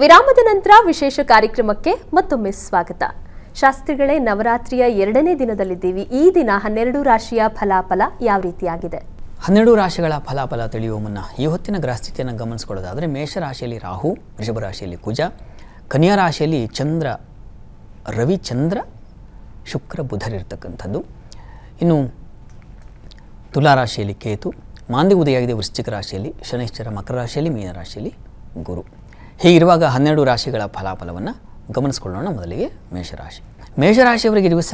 ವಿರಾಮದ ನಂತರ ವಿಶೇಷ ಕಾರ್ಯಕ್ರಮಕ್ಕೆ ಮತ್ತೊಮ್ಮೆ ಸ್ವಾಗತ ಶಾಸ್ತ್ರಿಗಳೇ ನವರಾತ್ರಿಯ ಎರಡನೇ ದಿನದಲ್ಲಿದ್ದೀವಿ ಈ ದಿನ ಹನ್ನೆರಡು ರಾಶಿಯ ಫಲಾಫಲ ಯಾವ ರೀತಿಯಾಗಿದೆ ಹನ್ನೆರಡು ರಾಶಿಗಳ ಫಲಾಫಲ ತಿಳಿಯುವ ಮುನ್ನ ಈ ಹೊತ್ತಿನ ಗ್ರಹಸ್ಥಿತಿಯನ್ನು ಗಮನಿಸಿಕೊಳ್ಳೋದಾದರೆ ಮೇಷರಾಶಿಯಲ್ಲಿ ರಾಹು ವೃಷಭ ರಾಶಿಯಲ್ಲಿ ಕುಜ ಕನ್ಯಾ ರಾಶಿಯಲ್ಲಿ ಚಂದ್ರ ರವಿಚಂದ್ರ ಶುಕ್ರ ಬುಧರಿರ್ತಕ್ಕಂಥದ್ದು ಇನ್ನು ತುಲಾರಾಶಿಯಲ್ಲಿ ಕೇತು ಮಾಂದಿ ಉದಯಾಗಿದೆ ವೃಶ್ಚಿಕ ರಾಶಿಯಲ್ಲಿ ಶನೈಶ್ಚರ ಮಕರ ರಾಶಿಯಲ್ಲಿ ಮೀನರಾಶಿಯಲ್ಲಿ ಗುರು ಹೀಗಿರುವಾಗ ಹನ್ನೆರಡು ರಾಶಿಗಳ ಫಲಾಫಲವನ್ನು ಗಮನಿಸ್ಕೊಳ್ಳೋಣ ಮೊದಲಿಗೆ ಮೇಷರಾಶಿ ಮೇಷರಾಶಿಯವರಿಗೆ ದಿವಸ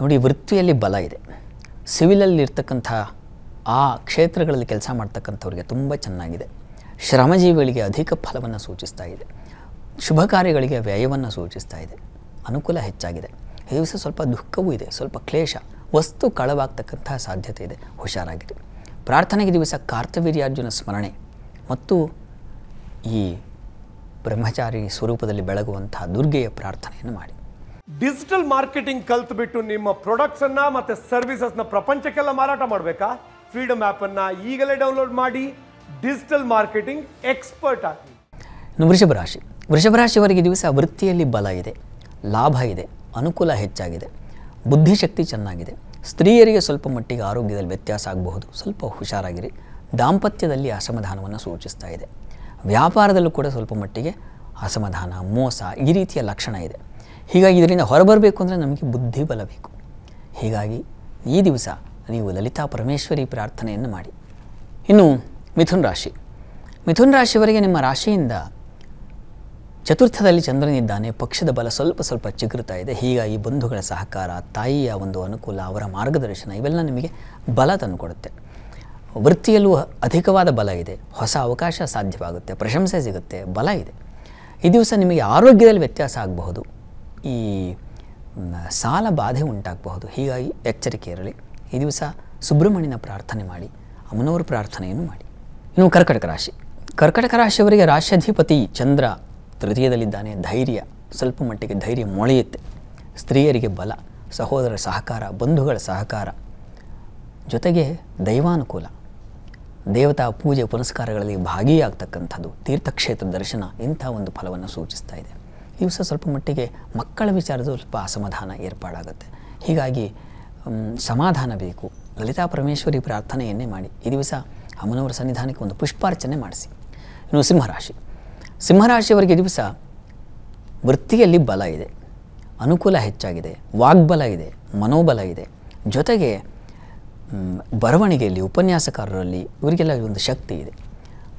ನೋಡಿ ವೃತ್ತಿಯಲ್ಲಿ ಬಲ ಇದೆ ಸಿವಿಲಲ್ಲಿರ್ತಕ್ಕಂಥ ಆ ಕ್ಷೇತ್ರಗಳಲ್ಲಿ ಕೆಲಸ ಮಾಡ್ತಕ್ಕಂಥವ್ರಿಗೆ ತುಂಬ ಚೆನ್ನಾಗಿದೆ ಶ್ರಮಜೀವಿಗಳಿಗೆ ಅಧಿಕ ಫಲವನ್ನು ಸೂಚಿಸ್ತಾ ಇದೆ ಶುಭ ಕಾರ್ಯಗಳಿಗೆ ವ್ಯಯವನ್ನು ಸೂಚಿಸ್ತಾ ಇದೆ ಅನುಕೂಲ ಹೆಚ್ಚಾಗಿದೆ ಈ ದಿವಸ ಸ್ವಲ್ಪ ದುಃಖವೂ ಇದೆ ಸ್ವಲ್ಪ ಕ್ಲೇಶ ವಸ್ತು ಕಳವಾಗ್ತಕ್ಕಂಥ ಸಾಧ್ಯತೆ ಇದೆ ಹುಷಾರಾಗಿದೆ ಪ್ರಾರ್ಥನೆಗೆ ದಿವಸ ಕಾರ್ತವೀರ್ಯಾರ್ಜುನ ಸ್ಮರಣೆ ಮತ್ತು ಈ ಬ್ರಹ್ಮಚಾರಿ ಸ್ವರೂಪದಲ್ಲಿ ಬೆಳಗುವಂತಹ ದುರ್ಗೆಯ ಪ್ರಾರ್ಥನೆಯನ್ನು ಮಾಡಿ ಡಿಜಿಟಲ್ ಮಾರ್ಕೆಟಿಂಗ್ ಕಲ್ತ್ಬಿಟ್ಟು ನಿಮ್ಮ ಮತ್ತೆ ಸರ್ವಿಸಸ್ ನ ಪ್ರಪಂಚಕ್ಕೆಲ್ಲ ಮಾರಾಟ ಮಾಡಬೇಕಾ ಫ್ರೀಡಮ್ ಆ್ಯಪನ್ನು ಈಗಲೇ ಡೌನ್ಲೋಡ್ ಮಾಡಿ ಡಿಜಿಟಲ್ ಮಾರ್ಕೆಟಿಂಗ್ ಎಕ್ಸ್ಪರ್ಟ್ ಆಗಿ ವೃಷಭ ರಾಶಿ ವೃಷಭ ರಾಶಿಯವರಿಗೆ ದಿವಸ ವೃತ್ತಿಯಲ್ಲಿ ಬಲ ಇದೆ ಲಾಭ ಇದೆ ಅನುಕೂಲ ಹೆಚ್ಚಾಗಿದೆ ಬುದ್ಧಿಶಕ್ತಿ ಚೆನ್ನಾಗಿದೆ ಸ್ತ್ರೀಯರಿಗೆ ಸ್ವಲ್ಪ ಮಟ್ಟಿಗೆ ಆರೋಗ್ಯದಲ್ಲಿ ವ್ಯತ್ಯಾಸ ಆಗಬಹುದು ಸ್ವಲ್ಪ ಹುಷಾರಾಗಿರಿ ದಾಂಪತ್ಯದಲ್ಲಿ ಅಸಮಾಧಾನವನ್ನು ಸೂಚಿಸ್ತಾ ಇದೆ ವ್ಯಾಪಾರದಲ್ಲೂ ಕೂಡ ಸ್ವಲ್ಪ ಮಟ್ಟಿಗೆ ಅಸಮಾಧಾನ ಮೋಸ ಈ ರೀತಿಯ ಲಕ್ಷಣ ಇದೆ ಹೀಗಾಗಿ ಇದರಿಂದ ಹೊರಬರಬೇಕು ಅಂದರೆ ನಮಗೆ ಬುದ್ಧಿ ಬಲ ಬೇಕು ಹೀಗಾಗಿ ಈ ದಿವಸ ನೀವು ಲಲಿತಾ ಪರಮೇಶ್ವರಿ ಪ್ರಾರ್ಥನೆಯನ್ನು ಮಾಡಿ ಇನ್ನು ಮಿಥುನ್ ರಾಶಿ ಮಿಥುನ್ ರಾಶಿಯವರಿಗೆ ನಿಮ್ಮ ರಾಶಿಯಿಂದ ಚತುರ್ಥದಲ್ಲಿ ಚಂದ್ರನಿದ್ದಾನೆ ಪಕ್ಷದ ಬಲ ಸ್ವಲ್ಪ ಸ್ವಲ್ಪ ಚಿಗುರುತ್ತಾ ಇದೆ ಹೀಗಾಗಿ ಬಂಧುಗಳ ಸಹಕಾರ ತಾಯಿಯ ಒಂದು ಅನುಕೂಲ ಅವರ ಮಾರ್ಗದರ್ಶನ ಇವೆಲ್ಲ ನಿಮಗೆ ಬಲ ತಂದುಕೊಡುತ್ತೆ ವೃತ್ತಿಯಲ್ಲೂ ಅಧಿಕವಾದ ಬಲ ಇದೆ ಹೊಸ ಅವಕಾಶ ಸಾಧ್ಯವಾಗುತ್ತೆ ಪ್ರಶಂಸೆ ಸಿಗುತ್ತೆ ಬಲ ಇದೆ ಈ ದಿವಸ ನಿಮಗೆ ಆರೋಗ್ಯದಲ್ಲಿ ವ್ಯತ್ಯಾಸ ಆಗಬಹುದು ಈ ಸಾಲ ಬಾಧೆ ಉಂಟಾಗಬಹುದು ಹೀಗಾಗಿ ಎಚ್ಚರಿಕೆ ಇರಲಿ ಈ ದಿವಸ ಸುಬ್ರಹ್ಮಣ್ಯನ ಪ್ರಾರ್ಥನೆ ಮಾಡಿ ಅಮ್ಮನವ್ರ ಪ್ರಾರ್ಥನೆಯನ್ನು ಮಾಡಿ ಇನ್ನು ಕರ್ಕಟಕ ರಾಶಿ ಕರ್ಕಟಕ ರಾಶಿಯವರಿಗೆ ರಾಶ್ಯಾಧಿಪತಿ ಚಂದ್ರ ತೃತೀಯದಲ್ಲಿದ್ದಾನೆ ಧೈರ್ಯ ಸ್ವಲ್ಪ ಮಟ್ಟಿಗೆ ಧೈರ್ಯ ಮೊಳೆಯುತ್ತೆ ಸ್ತ್ರೀಯರಿಗೆ ಬಲ ಸಹೋದರ ಸಹಕಾರ ಬಂಧುಗಳ ಸಹಕಾರ ಜೊತೆಗೆ ದೈವಾನುಕೂಲ ದೇವತಾ ಪೂಜೆ ಪುನಸ್ಕಾರಗಳಲ್ಲಿ ಭಾಗಿಯಾಗ್ತಕ್ಕಂಥದ್ದು ತೀರ್ಥಕ್ಷೇತ್ರ ದರ್ಶನ ಇಂಥ ಒಂದು ಫಲವನ್ನು ಸೂಚಿಸ್ತಾ ಇದೆ ಇವು ಸಹ ಸ್ವಲ್ಪ ಮಟ್ಟಿಗೆ ಮಕ್ಕಳ ವಿಚಾರದ ಸ್ವಲ್ಪ ಅಸಮಾಧಾನ ಏರ್ಪಾಡಾಗುತ್ತೆ ಹೀಗಾಗಿ ಸಮಾಧಾನ ಬೇಕು ಲಲಿತಾ ಪರಮೇಶ್ವರಿ ಪ್ರಾರ್ಥನೆಯನ್ನೇ ಮಾಡಿ ಈ ದಿವಸ ಅಮ್ಮನವರ ಸನ್ನಿಧಾನಕ್ಕೆ ಒಂದು ಪುಷ್ಪಾರ್ಚನೆ ಮಾಡಿಸಿ ಇನ್ನು ಸಿಂಹರಾಶಿ ಸಿಂಹರಾಶಿಯವರಿಗೆ ದಿವಸ ವೃತ್ತಿಯಲ್ಲಿ ಬಲ ಇದೆ ಅನುಕೂಲ ಹೆಚ್ಚಾಗಿದೆ ವಾಗ್ಬಲ ಇದೆ ಮನೋಬಲ ಇದೆ ಜೊತೆಗೆ ಬರವಣಿಗೆಯಲ್ಲಿ ಉಪನ್ಯಾಸಕಾರರಲ್ಲಿ ಇವರಿಗೆಲ್ಲ ಒಂದು ಶಕ್ತಿ ಇದೆ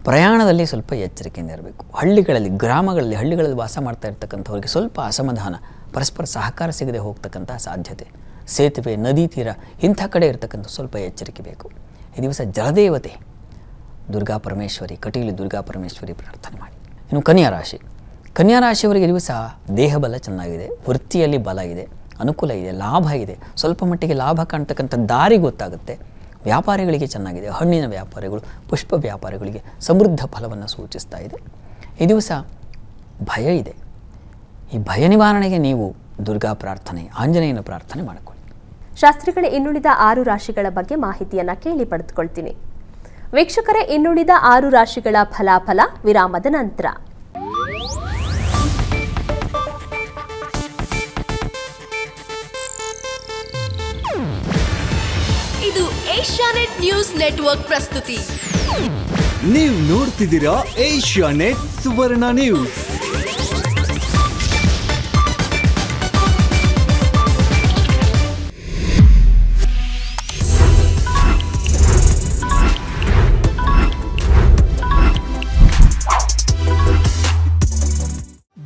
ಪ್ರಯಾಣದಲ್ಲಿ ಸ್ವಲ್ಪ ಎಚ್ಚರಿಕೆಯಿಂದ ಇರಬೇಕು ಹಳ್ಳಿಗಳಲ್ಲಿ ಗ್ರಾಮಗಳಲ್ಲಿ ಹಳ್ಳಿಗಳಲ್ಲಿ ವಾಸ ಮಾಡ್ತಾ ಇರ್ತಕ್ಕಂಥವ್ರಿಗೆ ಸ್ವಲ್ಪ ಅಸಮಾಧಾನ ಪರಸ್ಪರ ಸಹಕಾರ ಸಿಗದೆ ಹೋಗ್ತಕ್ಕಂಥ ಸಾಧ್ಯತೆ ಸೇತುವೆ ನದಿ ತೀರ ಇಂಥ ಕಡೆ ಇರತಕ್ಕಂಥ ಸ್ವಲ್ಪ ಎಚ್ಚರಿಕೆ ಬೇಕು ಈ ದಿವಸ ಜಲದೇವತೆ ದುರ್ಗಾ ಪರಮೇಶ್ವರಿ ಕಟೀಲು ದುರ್ಗಾ ಪರಮೇಶ್ವರಿ ಪ್ರಾರ್ಥನೆ ಮಾಡಿ ಇನ್ನು ಕನ್ಯಾ ರಾಶಿ ಕನ್ಯಾ ರಾಶಿಯವರಿಗೆ ದಿವಸ ದೇಹಬಲ ಚೆನ್ನಾಗಿದೆ ವೃತ್ತಿಯಲ್ಲಿ ಬಲ ಇದೆ ಅನುಕೂಲ ಇದೆ ಲಾಭ ಇದೆ ಸ್ವಲ್ಪ ಮಟ್ಟಿಗೆ ಲಾಭ ಕಾಣ್ತಕ್ಕಂಥ ದಾರಿ ಗೊತ್ತಾಗುತ್ತೆ ವ್ಯಾಪಾರಿಗಳಿಗೆ ಚೆನ್ನಾಗಿದೆ ಹಣ್ಣಿನ ವ್ಯಾಪಾರಿಗಳು ಪುಷ್ಪ ವ್ಯಾಪಾರಿಗಳಿಗೆ ಸಮೃದ್ಧ ಫಲವನ್ನು ಸೂಚಿಸ್ತಾ ಇದೆ ಈ ದಿವಸ ಭಯ ಇದೆ ಈ ಭಯ ನಿವಾರಣೆಗೆ ನೀವು ದುರ್ಗಾ ಪ್ರಾರ್ಥನೆ ಆಂಜನೇಯನ ಪ್ರಾರ್ಥನೆ ಮಾಡಿಕೊಳ್ಳಿ ಶಾಸ್ತ್ರಿಗಳೇ ಇನ್ನುಳಿದ ಆರು ರಾಶಿಗಳ ಬಗ್ಗೆ ಮಾಹಿತಿಯನ್ನು ಕೇಳಿ ಪಡೆದುಕೊಳ್ತೀನಿ ವೀಕ್ಷಕರೇ ಇನ್ನುಳಿದ ಆರು ರಾಶಿಗಳ ಫಲಾಫಲ ವಿರಾಮದ ನಂತರ ನ್ಯೂಸ್ ನೆಟ್ವರ್ಕ್ ಪ್ರಸ್ತುತಿ ನೀವು ನೋಡ್ತಿದ್ದೀರಾ Asianet Suvarna news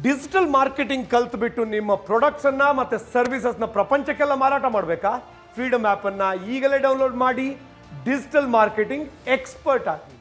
digital marketing ಕಲ್ತ್ಬಿಟ್ಟು ನಿಮ್ಮ ಮತ್ತೆ ಸರ್ವಿಸಸ್ ನ ಪ್ರಪಂಚಕ್ಕೆಲ್ಲ ಮಾರಾಟ ಮಾಡಬೇಕಾ ಫ್ರೀಡಮ್ ಆ್ಯಪನ್ನು ಈಗಲೇ ಡೌನ್ಲೋಡ್ ಮಾಡಿ डिजिटल मार्केटिंग एक्सपर्ट आदमी